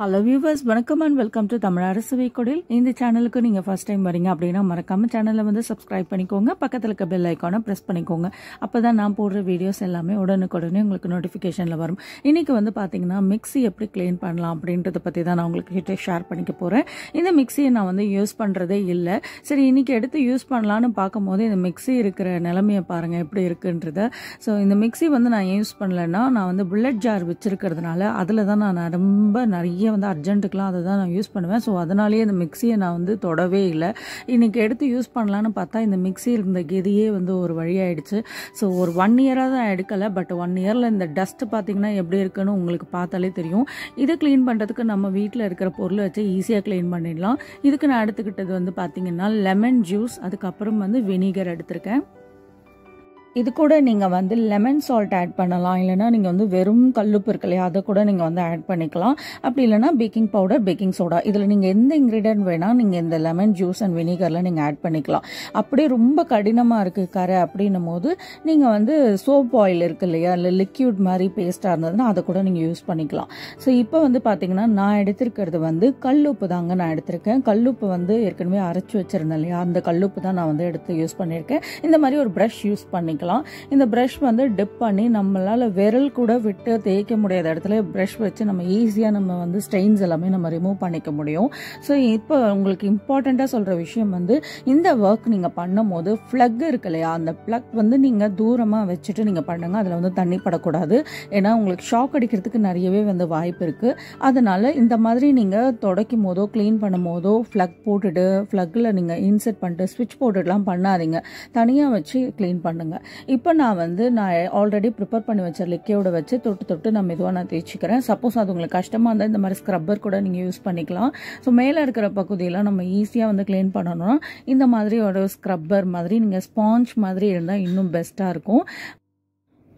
hello viewers வணக்கம் and welcome to Tamil அரசு வைக்கொடில் இந்த சேனலுக்கு நீங்கள் ஃபர்ஸ்ட் டைம் வரீங்க அப்படின்னா மறக்காம சேனலை வந்து சப்ஸ்கிரைப் பண்ணிக்கோங்க பக்கத்தில் இருக்க பெல் ஐக்கானை ப்ரெஸ் பண்ணிக்கோங்க அப்போ தான் நான் போடுற வீடியோஸ் எல்லாமே உடனுக்குடனே உங்களுக்கு நோட்டிஃபிகேஷனில் வரும் இன்றைக்கி வந்து பார்த்தீங்கன்னா மிக்ஸி எப்படி க்ளீன் பண்ணலாம் அப்படின்றத பற்றி தான் நான் உங்களுக்கு கிட்டே ஷேர் பண்ணிக்க போகிறேன் இந்த மிக்ஸியை நான் வந்து யூஸ் பண்ணுறதே இல்லை சரி இன்றைக்கி எடுத்து யூஸ் பண்ணலான்னு பார்க்கும்போது இந்த மிக்ஸி இருக்கிற நிலமையை பாருங்கள் எப்படி இருக்குன்றத ஸோ இந்த மிக்ஸி வந்து நான் யூஸ் பண்ணலைன்னா நான் வந்து புல்லட் ஜார் வச்சுருக்கிறதுனால அதில் தான் நான் ரொம்ப நிறைய நிறைய வந்து அர்ஜென்ட்டுக்கெலாம் அதை தான் நான் யூஸ் பண்ணுவேன் ஸோ அதனாலேயே இந்த மிக்சியை நான் வந்து தொடவே இல்லை இன்றைக்கி எடுத்து யூஸ் பண்ணலான்னு பார்த்தா இந்த மிக்சி இருந்த கெதியே வந்து ஒரு வழியாயிடுச்சு ஸோ ஒரு ஒன் இயராக தான் எடுக்கலை பட் ஒன் இயரில் இந்த டஸ்ட் பார்த்திங்கன்னா எப்படி இருக்குன்னு உங்களுக்கு பார்த்தாலே தெரியும் இதை க்ளீன் பண்ணுறதுக்கு நம்ம வீட்டில் இருக்கிற பொருளை வச்சு ஈஸியாக க்ளீன் பண்ணிடலாம் இதுக்கு நான் எடுத்துக்கிட்டது வந்து பார்த்திங்கன்னா லெமன் ஜூஸ் அதுக்கப்புறம் வந்து வினிகர் எடுத்திருக்கேன் இது கூட நீங்கள் வந்து லெமன் சால்ட் ஆட் பண்ணலாம் இல்லைனா நீங்கள் வந்து வெறும் கல்லுப்பு இருக்கு இல்லையா அதை கூட நீங்கள் வந்து ஆட் பண்ணிக்கலாம் அப்படி இல்லைனா பேக்கிங் பவுடர் பேக்கிங் சோடா இதில் நீங்கள் எந்த இன்க்ரீடியன்ட் வேணால் நீங்கள் இந்த லெமன் ஜூஸ் அண்ட் வினிகரில் நீங்கள் ஆட் பண்ணிக்கலாம் அப்படியே ரொம்ப கடினமாக இருக்குது கரை அப்படின்னும் போது நீங்கள் வந்து சோப் ஆயில் இருக்கு இல்லையா இல்லை லிக்யூட் மாதிரி பேஸ்ட்டாக இருந்ததுன்னா அதை கூட நீங்கள் யூஸ் பண்ணிக்கலாம் ஸோ இப்போ வந்து பார்த்தீங்கன்னா நான் எடுத்திருக்கிறது வந்து கல்லுப்பு தாங்க நான் எடுத்திருக்கேன் கல்லுப்பு வந்து ஏற்கனவே அரைச்சி வச்சுருந்தேன் இல்லையா அந்த கல்லுப்பு தான் நான் வந்து எடுத்து யூஸ் பண்ணியிருக்கேன் இந்த மாதிரி ஒரு ப்ரஷ் யூஸ் பண்ணிக்கலாம் வச்சுக்கலாம் இந்த ப்ரஷ் வந்து டிப் பண்ணி நம்மளால் விரல் கூட விட்டு தேய்க்க முடியாத இடத்துல ப்ரஷ் வச்சு நம்ம ஈஸியாக நம்ம வந்து ஸ்டெயின்ஸ் எல்லாமே நம்ம ரிமூவ் பண்ணிக்க முடியும் ஸோ இப்போ உங்களுக்கு இம்பார்ட்டண்ட்டாக சொல்கிற விஷயம் வந்து இந்த ஒர்க் நீங்கள் பண்ணும் போது ஃப்ளக் இருக்கு இல்லையா அந்த ப்ளக் வந்து நீங்கள் தூரமாக வச்சுட்டு நீங்கள் பண்ணுங்கள் அதில் வந்து தண்ணி படக்கூடாது ஏன்னா உங்களுக்கு ஷாக் அடிக்கிறதுக்கு நிறையவே வந்து வாய்ப்பு இருக்குது அதனால் இந்த மாதிரி நீங்கள் தொடக்கும் போதோ க்ளீன் பண்ணும் போதோ ஃப்ளக் போட்டுட்டு ஃப்ளக்கில் நீங்கள் இன்செர்ட் பண்ணிட்டு ஸ்விட்ச் போட்டுட்டுலாம் பண்ணாதீங்க தனியாக வச்சு க்ளீன் பண்ணுங்கள் இப்போ நான் வந்து நான் ஆல்ரெடி ப்ரிப்பேர் பண்ணி வச்ச லிக்கியோட வச்சு தொட்டு தொட்டு நான் மெதுவாக நான் தேய்ச்சிக்கிறேன் சப்போஸ் அது உங்களுக்கு கஷ்டமாக இருந்தால் இந்த மாதிரி ஸ்க்ரப்பர் கூட நீங்கள் யூஸ் பண்ணிக்கலாம் ஸோ மேலே இருக்கிற பகுதியெல்லாம் நம்ம ஈஸியாக வந்து க்ளீன் பண்ணணும்னா இந்த மாதிரி ஒரு ஸ்க்ரப்பர் மாதிரி நீங்கள் ஸ்பாஞ்ச் மாதிரி இருந்தால் இன்னும் பெஸ்ட்டாக இருக்கும்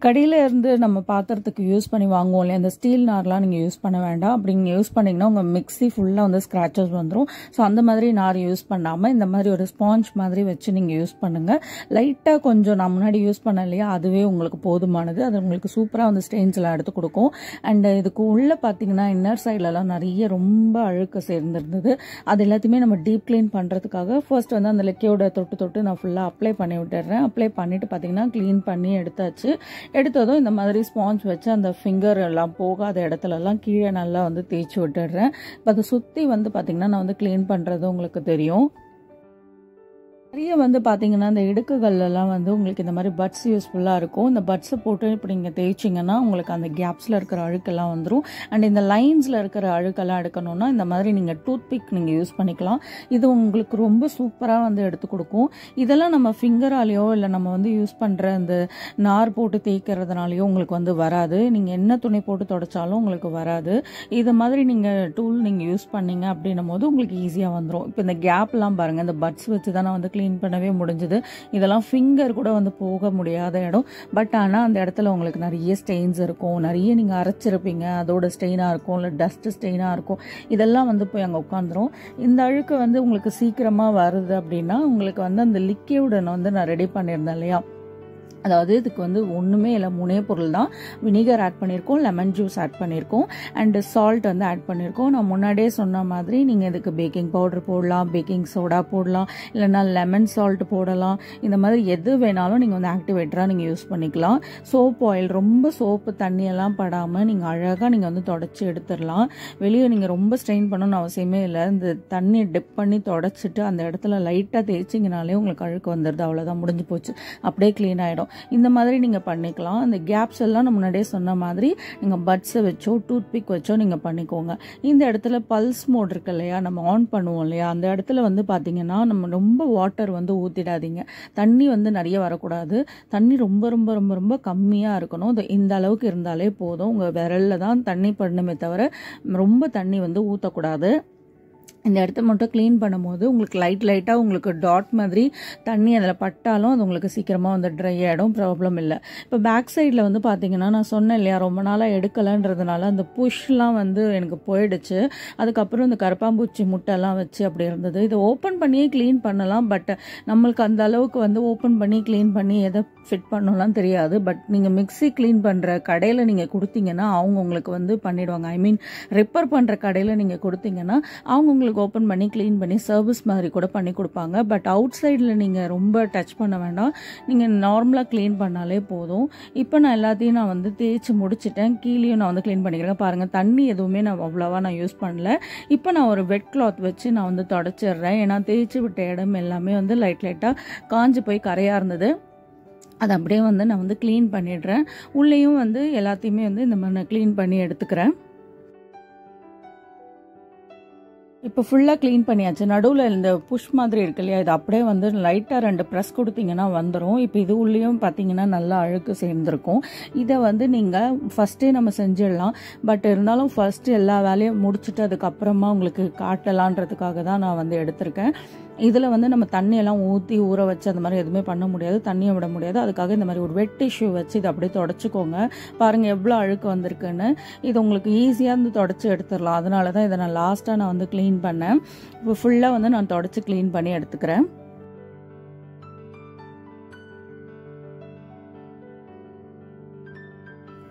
கடையில் இருந்து நம்ம பாத்திரத்துக்கு யூஸ் பண்ணி வாங்குவோம் இல்லையா அந்த ஸ்டீல் நார்லாம் நீங்கள் யூஸ் பண்ண வேண்டாம் அப்படி நீங்கள் யூஸ் பண்ணிங்கன்னா உங்கள் மிக்ஸி ஃபுல்லாக வந்து ஸ்க்ராச்சஸ் வந்துடும் ஸோ அந்த மாதிரி நார் யூஸ் பண்ணாமல் இந்த மாதிரி ஒரு ஸ்பாஞ்ச் மாதிரி வச்சு நீங்கள் யூஸ் பண்ணுங்கள் லைட்டாக கொஞ்சம் நான் முன்னாடி யூஸ் பண்ண இல்லையா அதுவே உங்களுக்கு போதுமானது அது உங்களுக்கு சூப்பராக வந்து ஸ்டெயின்ஸ்லாம் எடுத்து கொடுக்கும் அண்டு இதுக்கு உள்ளே பார்த்தீங்கன்னா இன்னர் சைட்லலாம் நிறைய ரொம்ப அழுக்கு சேர்ந்துருந்தது அது எல்லாத்தையுமே நம்ம டீப் க்ளீன் பண்ணுறதுக்காக ஃபர்ஸ்ட் வந்து அந்த லெக்கியோட தொட்டு தொட்டு நான் ஃபுல்லாக அப்ளை பண்ணி விட்டுறேன் அப்ளை பண்ணிவிட்டு பார்த்தீங்கன்னா க்ளீன் பண்ணி எடுத்தாச்சு எடுத்ததும் இந்த மாதிரி ஸ்பாஞ்ச் வச்சு அந்த ஃபிங்கர் எல்லாம் போகாத இடத்துலலாம் கீழே நல்லா வந்து தேய்ச்சி விட்டுடுறேன் இப்போ அதை சுற்றி வந்து பார்த்திங்கன்னா நான் வந்து க்ளீன் பண்ணுறது உங்களுக்கு தெரியும் நிறைய வந்து பார்த்தீங்கன்னா இந்த இடுக்குகள்லாம் வந்து உங்களுக்கு இந்த மாதிரி பட்ஸ் யூஸ்ஃபுல்லாக இருக்கும் இந்த பட்ஸை போட்டு இப்படி நீங்கள் தேய்ச்சிங்கன்னா உங்களுக்கு அந்த கேப்ஸில் இருக்கிற அழுக்கெல்லாம் வந்துடும் அண்ட் இந்த லைன்ஸில் இருக்கிற அழுக்கெல்லாம் எடுக்கணும்னா இந்த மாதிரி நீங்கள் டூத் பிக் நீங்கள் யூஸ் பண்ணிக்கலாம் இது உங்களுக்கு ரொம்ப சூப்பராக வந்து எடுத்து கொடுக்கும் இதெல்லாம் நம்ம ஃபிங்கராலேயோ இல்லை நம்ம வந்து யூஸ் பண்ணுற இந்த நார் போட்டு தேய்க்கிறதுனாலையோ உங்களுக்கு வந்து வராது நீங்கள் என்ன துணி போட்டு தொடச்சாலும் உங்களுக்கு வராது இது மாதிரி நீங்கள் டூல் நீங்கள் யூஸ் பண்ணீங்க அப்படின்னும் போது உங்களுக்கு ஈஸியாக வந்துடும் இப்போ இந்த கேப்லாம் பாருங்கள் இந்த பட்ஸ் வச்சு தானே வந்து க்ளீன் பண்ணவே முடிஞ்சுது இதெல்லாம் ஃபிங்கர் கூட வந்து போக முடியாத இடம் பட் ஆனால் அந்த இடத்துல உங்களுக்கு நிறைய ஸ்டெயின்ஸ் இருக்கும் நிறைய நீங்கள் அரைச்சிருப்பீங்க அதோட ஸ்டெயினாக இருக்கும் இல்லை டஸ்ட்டு ஸ்டெயினாக இருக்கும் இதெல்லாம் வந்து போய் அங்கே உட்காந்துரும் இந்த அழுக்கு வந்து உங்களுக்கு சீக்கிரமாக வருது அப்படின்னா உங்களுக்கு வந்து அந்த லிக்யூடன் வந்து நான் ரெடி பண்ணியிருந்தேன் இல்லையா அதாவது இதுக்கு வந்து ஒன்றுமே இல்லை முனே பொருள் தான் வினிகர் ஆட் பண்ணியிருக்கோம் லெமன் ஜூஸ் ஆட் பண்ணியிருக்கோம் அண்டு சால்ட் வந்து ஆட் பண்ணியிருக்கோம் நான் முன்னாடியே சொன்ன மாதிரி நீங்கள் இதுக்கு பேக்கிங் பவுடர் போடலாம் பேக்கிங் சோடா போடலாம் இல்லைனா லெமன் சால்ட் போடலாம் இந்த மாதிரி எது வேணாலும் நீங்கள் வந்து ஆக்டிவேட்டராக நீங்கள் யூஸ் பண்ணிக்கலாம் சோப் ஆயில் ரொம்ப சோப்பு தண்ணியெல்லாம் படாமல் நீங்கள் அழகாக நீங்கள் வந்து தொடச்சி எடுத்துடலாம் வெளியே நீங்கள் ரொம்ப ஸ்ட்ரெயின் பண்ணணும்னு அவசியமே இல்லை இந்த தண்ணியை டிப் பண்ணி தொடச்சிட்டு அந்த இடத்துல லைட்டாக தேய்ச்சிங்கனாலே உங்களுக்கு அழுக்கு வந்துடுது அவ்வளோதான் முடிஞ்சு போச்சு அப்படியே க்ளீன் ஆகிடும் இந்த மாதிரி நீங்கள் பண்ணிக்கலாம் இந்த கேப்ஸ் எல்லாம் நம்ம முன்னாடியே சொன்ன மாதிரி நீங்கள் பட்ஸை வச்சோ டூத்பிக் வச்சோ நீங்கள் பண்ணிக்கோங்க இந்த இடத்துல பல்ஸ் மோட் இருக்கு இல்லையா நம்ம ஆன் பண்ணுவோம் இல்லையா அந்த இடத்துல வந்து பார்த்தீங்கன்னா நம்ம ரொம்ப வாட்டர் வந்து ஊற்றிடாதீங்க தண்ணி வந்து நிறைய வரக்கூடாது தண்ணி ரொம்ப ரொம்ப ரொம்ப ரொம்ப கம்மியாக இருக்கணும் இந்த அளவுக்கு இருந்தாலே போதும் உங்கள் விரலில் தான் தண்ணி பண்ணணுமே தவிர ரொம்ப தண்ணி வந்து ஊற்றக்கூடாது இந்த இடத்த மட்டும் க்ளீன் பண்ணும்போது உங்களுக்கு லைட் லைட்டாக உங்களுக்கு டாட் மாதிரி தண்ணி அதில் பட்டாலும் அது உங்களுக்கு சீக்கிரமாக வந்து ட்ரை ஆகிடும் ப்ராப்ளம் இல்லை இப்போ பேக் சைடில் வந்து பார்த்தீங்கன்னா நான் சொன்னேன் இல்லையா ரொம்ப நாளாக எடுக்கலைன்றதுனால அந்த புஷ்லாம் வந்து எனக்கு போயிடுச்சு அதுக்கப்புறம் இந்த கருப்பாம்பூச்சி முட்டைலாம் வச்சு அப்படி இருந்தது இதை ஓப்பன் பண்ணியே க்ளீன் பண்ணலாம் பட் நம்மளுக்கு அந்த அளவுக்கு வந்து ஓப்பன் பண்ணி க்ளீன் பண்ணி எதை ஃபிட் பண்ணலாம் தெரியாது பட் நீங்கள் மிக்சி க்ளீன் பண்ணுற கடையில் நீங்கள் கொடுத்தீங்கன்னா அவங்க உங்களுக்கு வந்து பண்ணிவிடுவாங்க ஐ மீன் ரிப்பேர் பண்ணுற கடையில் நீங்கள் கொடுத்தீங்கன்னா அவங்க உங்களுக்கு ஓப்பன் பண்ணி க்ளீன் பண்ணி சர்வீஸ் மாதிரி கூட பண்ணி கொடுப்பாங்க பட் அவுட் சைடில் நீங்கள் ரொம்ப டச் பண்ண வேண்டாம் நீங்கள் நார்மலாக க்ளீன் பண்ணாலே போதும் இப்போ நான் எல்லாத்தையும் நான் வந்து தேய்ச்சி முடிச்சிட்டேன் கீழேயும் நான் வந்து க்ளீன் பண்ணிக்கிறேன் பாருங்கள் தண்ணி எதுவுமே நான் அவ்வளோவா நான் யூஸ் பண்ணல இப்போ நான் ஒரு வெட் கிளாத் வச்சு நான் வந்து தொடச்சிடுறேன் ஏன்னா தேய்ச்சி விட்ட இடம் எல்லாமே வந்து லைட் லைட்டாக காஞ்சி போய் கரையாக இருந்தது அதை அப்படியே வந்து நான் வந்து க்ளீன் பண்ணிடுறேன் உள்ளேயும் வந்து எல்லாத்தையுமே வந்து இந்த மாதிரி நான் க்ளீன் பண்ணி எடுத்துக்கிறேன் இப்போ ஃபுல்லாக க்ளீன் பண்ணியாச்சு நடுவில் இந்த புஷ் மாதிரி இருக்கு இல்லையா இது அப்படியே வந்து லைட்டாக ரெண்டு ப்ரெஸ் கொடுத்தீங்கன்னா வந்துடும் இப்போ இது உள்ளேயும் பார்த்தீங்கன்னா நல்லா அழுக்கு சேர்ந்துருக்கும் இதை வந்து நீங்கள் ஃபஸ்ட்டே நம்ம செஞ்சிடலாம் பட் இருந்தாலும் ஃபஸ்ட்டு எல்லா வேலையும் முடிச்சுட்டு அதுக்கப்புறமா உங்களுக்கு காட்டலான்றதுக்காக தான் நான் வந்து எடுத்திருக்கேன் இதில் வந்து நம்ம தண்ணியெல்லாம் ஊற்றி ஊற வச்சு அந்த மாதிரி எதுவுமே பண்ண முடியாது தண்ணியை விட முடியாது அதுக்காக இந்த மாதிரி ஒரு வெட் டிஷ்யூ வச்சு இதை அப்படியே தொடச்சிக்கோங்க பாருங்கள் எவ்வளோ அழுக்கு வந்திருக்குன்னு இது உங்களுக்கு ஈஸியாக வந்து தொடச்சி எடுத்துடலாம் அதனால தான் இதை நான் லாஸ்ட்டாக நான் வந்து க்ளீன் பண்ணேன் இப்போ ஃபுல்லாக வந்து நான் தொடச்சி க்ளீன் பண்ணி எடுத்துக்கிறேன்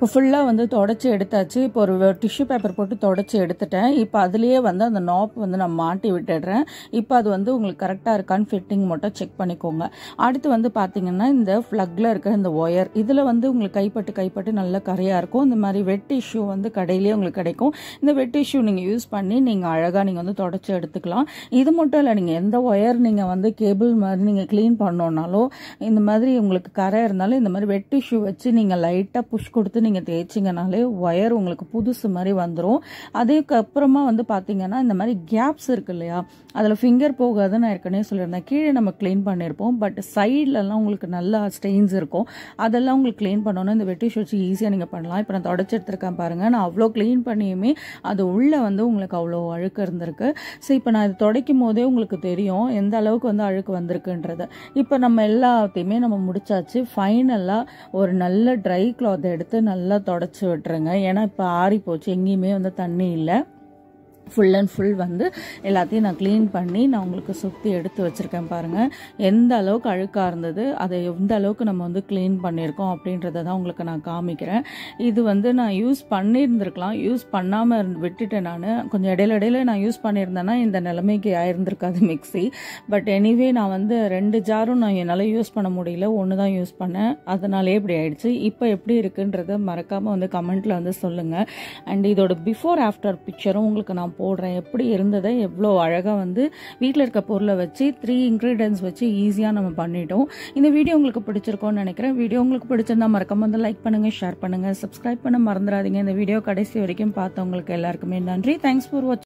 இப்போ ஃபுல்லாக வந்து தொடச்சி எடுத்தாச்சு இப்போ ஒரு டிஷ்யூ பேப்பர் போட்டு தொடச்சி எடுத்துட்டேன் இப்போ அதுலேயே வந்து அந்த நாப் வந்து நான் மாட்டி விட்டுடுறேன் இப்போ அது வந்து உங்களுக்கு கரெக்டாக இருக்கான்னு ஃபிட்டிங் மட்டும் செக் பண்ணிக்கோங்க அடுத்து வந்து பார்த்திங்கன்னா இந்த ஃப்ளக்கில் இருக்கிற இந்த ஒயர் இதில் வந்து உங்களுக்கு கைப்பட்டு கைப்பட்டு நல்ல கரையாக இருக்கும் இந்த மாதிரி வெட் இஷ்யூ வந்து கடையிலேயே உங்களுக்கு கிடைக்கும் இந்த வெட் இஷ்யூ நீங்கள் யூஸ் பண்ணி நீங்கள் அழகாக நீங்கள் வந்து தொடச்சி எடுத்துக்கலாம் இது மட்டும் இல்லை நீங்கள் எந்த ஒயர் நீங்கள் வந்து கேபிள் மாதிரி நீங்கள் க்ளீன் பண்ணோன்னாலும் இந்த மாதிரி உங்களுக்கு கரை இருந்தாலும் இந்த மாதிரி வெட் இஷ்யூ வச்சு நீங்கள் லைட்டாக புஷ் கொடுத்து நீங்கள் தேய்ச்சிங்கனாலே ஒயர் உங்களுக்கு புதுசு மாதிரி வந்துடும் அதுக்கப்புறமா வந்து பார்த்தீங்கன்னா இந்த மாதிரி கேப்ஸ் இருக்கு இல்லையா அதில் ஃபிங்கர் போகாதுன்னு நான் ஏற்கனவே சொல்லியிருந்தேன் கீழே நம்ம க்ளீன் பண்ணியிருப்போம் பட் சைட்லலாம் உங்களுக்கு நல்லா ஸ்டெயின்ஸ் இருக்கும் அதெல்லாம் உங்களுக்கு க்ளீன் பண்ணோன்னா இந்த வெட்டி வச்சு ஈஸியாக நீங்கள் பண்ணலாம் இப்போ நான் தொடச்சி எடுத்திருக்கேன் பாருங்கள் நான் அவ்வளோ க்ளீன் பண்ணியுமே அது உள்ளே வந்து உங்களுக்கு அவ்வளோ அழுக்கு இருந்திருக்கு ஸோ இப்போ நான் இது துடைக்கும் போதே உங்களுக்கு தெரியும் எந்த அளவுக்கு வந்து அழுக்கு வந்திருக்குன்றது இப்போ நம்ம எல்லாத்தையுமே நம்ம முடிச்சாச்சு ஃபைனலாக ஒரு நல்ல ட்ரை கிளாத் எடுத்து நல்லா நல்லா தொடச்சி விட்டுருங்க ஏன்னா இப்போ ஆறி போச்சு எங்கேயுமே வந்து தண்ணி இல்லை ஃபுல் அண்ட் ஃபுல் வந்து எல்லாத்தையும் நான் க்ளீன் பண்ணி நான் உங்களுக்கு சுற்றி எடுத்து வச்சுருக்கேன் பாருங்கள் எந்த அளவுக்கு அழுக்காக இருந்தது அதை எந்த அளவுக்கு நம்ம வந்து க்ளீன் பண்ணியிருக்கோம் அப்படின்றத தான் உங்களுக்கு நான் காமிக்கிறேன் இது வந்து நான் யூஸ் பண்ணியிருந்திருக்கலாம் யூஸ் பண்ணாமல் இருந்து விட்டுட்டேன் நான் கொஞ்சம் இடையில இடையில நான் யூஸ் பண்ணியிருந்தேன்னா இந்த நிலைமைக்கு ஆயிருந்திருக்காது மிக்சி பட் எனிவே நான் வந்து ரெண்டு ஜாரும் நான் என்னால் யூஸ் பண்ண முடியல ஒன்று தான் யூஸ் பண்ணேன் அதனாலே இப்படி ஆயிடுச்சு இப்போ எப்படி இருக்குன்றத மறக்காமல் வந்து கமெண்ட்டில் வந்து சொல்லுங்கள் அண்ட் இதோட பிஃபோர் ஆஃப்டர் பிக்சரும் உங்களுக்கு நான் போடுறேன் எப்படி இருந்ததை எவ்வளோ அழகாக வந்து வீட்டில் இருக்க பொருளை வச்சு த்ரீ இன்க்ரீடியன்ஸ் வச்சு ஈஸியாக நம்ம பண்ணிட்டோம் இந்த வீடியோ உங்களுக்கு பிடிச்சிருக்கோன்னு நினைக்கிறேன் வீடியோ உங்களுக்கு பிடிச்சிருந்தா மறக்காம வந்து லைக் பண்ணுங்கள் ஷேர் பண்ணுங்கள் சப்ஸ்கிரைப் பண்ண மறந்துடாதீங்க இந்த வீடியோ கடைசி வரைக்கும் பார்த்தவங்களுக்கு எல்லாருக்குமே நன்றி தேங்க்ஸ் ஃபார் வாட்சிங்